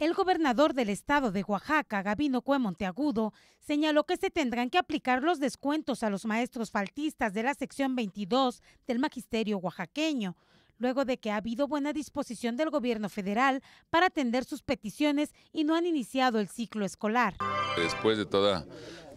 El gobernador del estado de Oaxaca, Gabino Cue Monteagudo, señaló que se tendrán que aplicar los descuentos a los maestros faltistas de la sección 22 del magisterio oaxaqueño, luego de que ha habido buena disposición del gobierno federal para atender sus peticiones y no han iniciado el ciclo escolar. Después de toda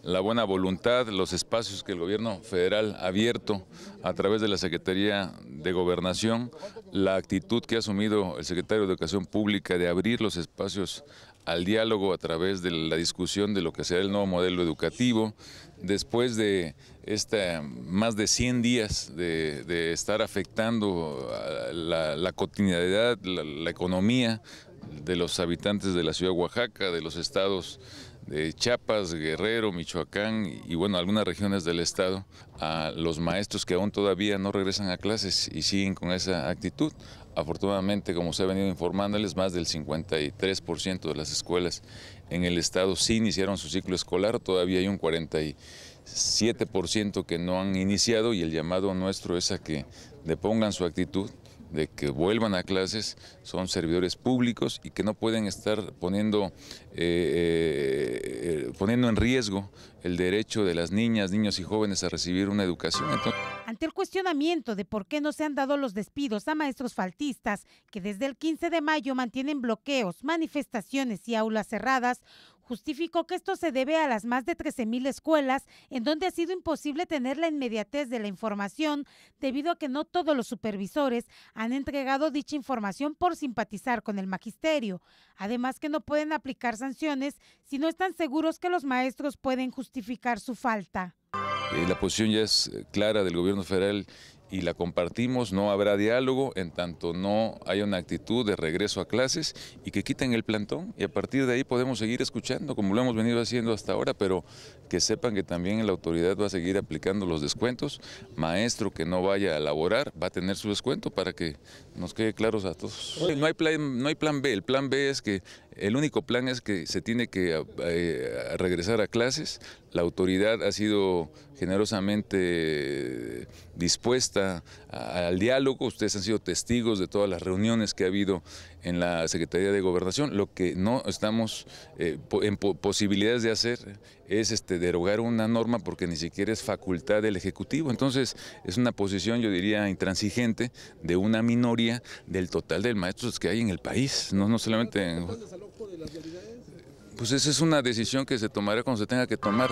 la buena voluntad, los espacios que el gobierno federal ha abierto a través de la Secretaría de Gobernación, la actitud que ha asumido el secretario de Educación Pública de abrir los espacios al diálogo a través de la discusión de lo que será el nuevo modelo educativo, después de esta, más de 100 días de, estar afectando la, cotidianidad, la economía de los habitantes de la ciudad de Oaxaca, de los estados de Chiapas, Guerrero, Michoacán y bueno, algunas regiones del estado, a los maestros que aún todavía no regresan a clases y siguen con esa actitud. Afortunadamente, como se ha venido informándoles, más del 53% de las escuelas en el estado sí iniciaron su ciclo escolar, todavía hay un 47% que no han iniciado y el llamado nuestro es a que depongan su actitud de que vuelvan a clases, son servidores públicos y que no pueden estar poniendo, eh, eh, poniendo en riesgo el derecho de las niñas, niños y jóvenes a recibir una educación. Ante el cuestionamiento de por qué no se han dado los despidos a maestros faltistas, que desde el 15 de mayo mantienen bloqueos, manifestaciones y aulas cerradas, Justificó que esto se debe a las más de 13.000 escuelas en donde ha sido imposible tener la inmediatez de la información debido a que no todos los supervisores han entregado dicha información por simpatizar con el magisterio. Además que no pueden aplicar sanciones si no están seguros que los maestros pueden justificar su falta. Eh, la posición ya es eh, clara del gobierno federal y la compartimos, no habrá diálogo en tanto no haya una actitud de regreso a clases y que quiten el plantón y a partir de ahí podemos seguir escuchando como lo hemos venido haciendo hasta ahora, pero que sepan que también la autoridad va a seguir aplicando los descuentos, maestro que no vaya a laborar va a tener su descuento para que nos quede claros a todos. No hay plan, no hay plan B, el plan B es que el único plan es que se tiene que eh, regresar a clases, la autoridad ha sido generosamente dispuesta al diálogo. Ustedes han sido testigos de todas las reuniones que ha habido en la Secretaría de Gobernación. Lo que no estamos eh, en posibilidades de hacer es este, derogar una norma porque ni siquiera es facultad del Ejecutivo. Entonces es una posición, yo diría, intransigente de una minoría del total del maestros que hay en el país. No, no solamente Pues esa es una decisión que se tomará cuando se tenga que tomar.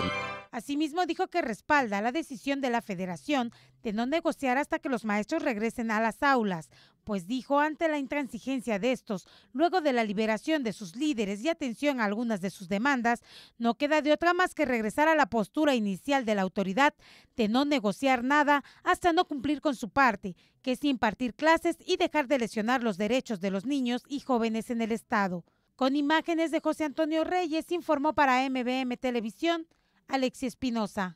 Asimismo, dijo que respalda la decisión de la federación de no negociar hasta que los maestros regresen a las aulas, pues dijo ante la intransigencia de estos, luego de la liberación de sus líderes y atención a algunas de sus demandas, no queda de otra más que regresar a la postura inicial de la autoridad de no negociar nada hasta no cumplir con su parte, que es impartir clases y dejar de lesionar los derechos de los niños y jóvenes en el Estado. Con imágenes de José Antonio Reyes, informó para MBM Televisión Alexis Espinosa.